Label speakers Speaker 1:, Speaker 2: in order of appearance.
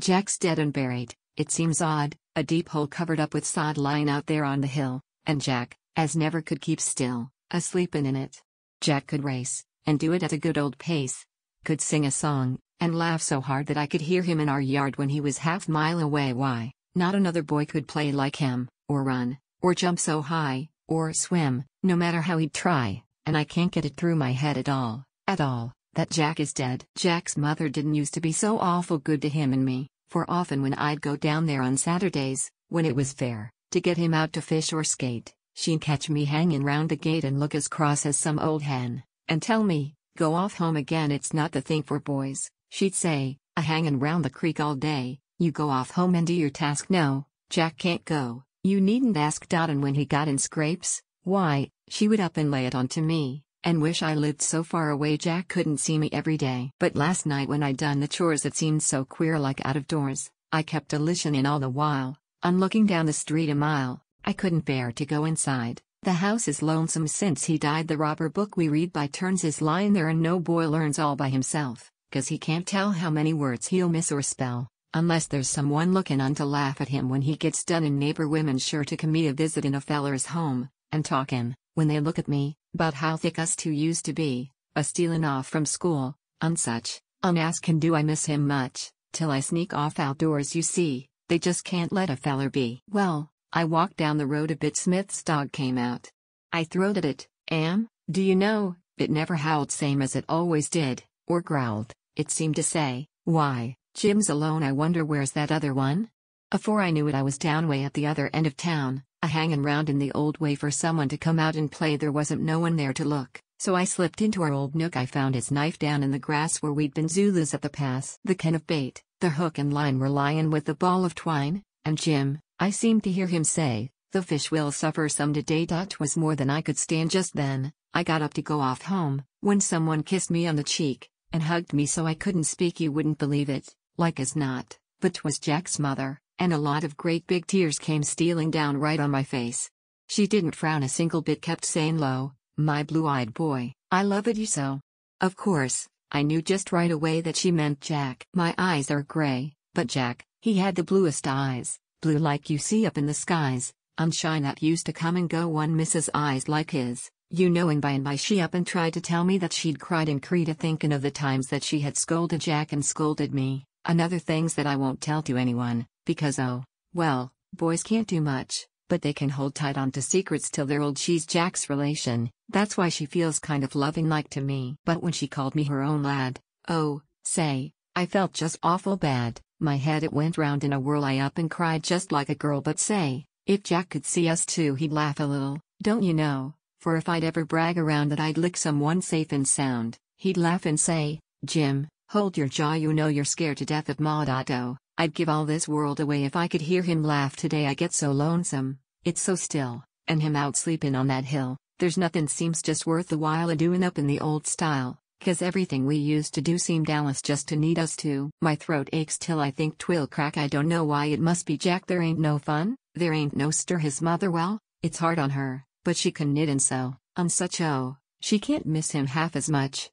Speaker 1: Jack's dead and buried, it seems odd, a deep hole covered up with sod lying out there on the hill, and Jack, as never could keep still, a sleepin' in it. Jack could race, and do it at a good old pace, could sing a song, and laugh so hard that I could hear him in our yard when he was half mile away. Why, not another boy could play like him, or run, or jump so high, or swim, no matter how he'd try, and I can't get it through my head at all, at all that Jack is dead. Jack's mother didn't used to be so awful good to him and me, for often when I'd go down there on Saturdays, when it was fair, to get him out to fish or skate, she'd catch me hanging round the gate and look as cross as some old hen, and tell me, go off home again it's not the thing for boys, she'd say, a hangin' round the creek all day, you go off home and do your task no, Jack can't go, you needn't ask Dot and when he got in scrapes, why, she would up and lay it on to me, and wish I lived so far away Jack couldn't see me every day. But last night when I done the chores it seemed so queer like out of doors, I kept a in all the while, on looking down the street a mile, I couldn't bear to go inside. The house is lonesome since he died. The robber book we read by turns is lying there, and no boy learns all by himself, cause he can't tell how many words he'll miss or spell, unless there's someone looking on to laugh at him when he gets done. And neighbor women sure to come me a visit in a feller's home, and talkin', when they look at me, about how thick us two used to be, a stealing off from school, unsuch, unask can do I miss him much, till I sneak off outdoors you see, they just can't let a feller be. Well, I walked down the road a bit Smith's dog came out. I throwed at it, am, do you know, it never howled same as it always did, or growled, it seemed to say, why, Jim's alone I wonder where's that other one? Afore I knew it I was down way at the other end of town, a hangin' round in the old way for someone to come out and play there wasn't no one there to look. So I slipped into our old nook I found his knife down in the grass where we'd been Zulus at the pass. The ken of bait, the hook and line were lyin' with the ball of twine, and Jim, I seemed to hear him say, the fish will suffer some today. Twas more than I could stand just then. I got up to go off home, when someone kissed me on the cheek, and hugged me so I couldn't speak you wouldn't believe it, like as not, but 'twas Jack's mother and a lot of great big tears came stealing down right on my face. She didn't frown a single bit, kept saying low, My blue eyed boy, I love it you so. Of course, I knew just right away that she meant Jack. My eyes are gray, but Jack, he had the bluest eyes, blue like you see up in the skies, unshine that used to come and go one misses eyes like his. You know, and by and by she up and tried to tell me that she'd cried in Creta thinkin' thinking of the times that she had scolded Jack and scolded me, and other things that I won't tell to anyone, because oh, well, boys can't do much, but they can hold tight onto secrets till they're old she's Jack's relation, that's why she feels kind of loving-like to me. But when she called me her own lad, oh, say, I felt just awful bad, my head it went round in a whirl I up and cried just like a girl but say, if Jack could see us too he'd laugh a little, don't you know, for if I'd ever brag around that I'd lick someone safe and sound, he'd laugh and say, Jim, hold your jaw you know you're scared to death of Maudato, I'd give all this world away if I could hear him laugh today. I get so lonesome, it's so still, and him out sleeping on that hill. There's nothing seems just worth the while a doing up in the old style, cause everything we used to do seemed Alice just to need us to. My throat aches till I think twill crack. I don't know why it must be Jack. There ain't no fun, there ain't no stir. His mother, well, it's hard on her, but she can knit and sew. I'm such oh, she can't miss him half as much.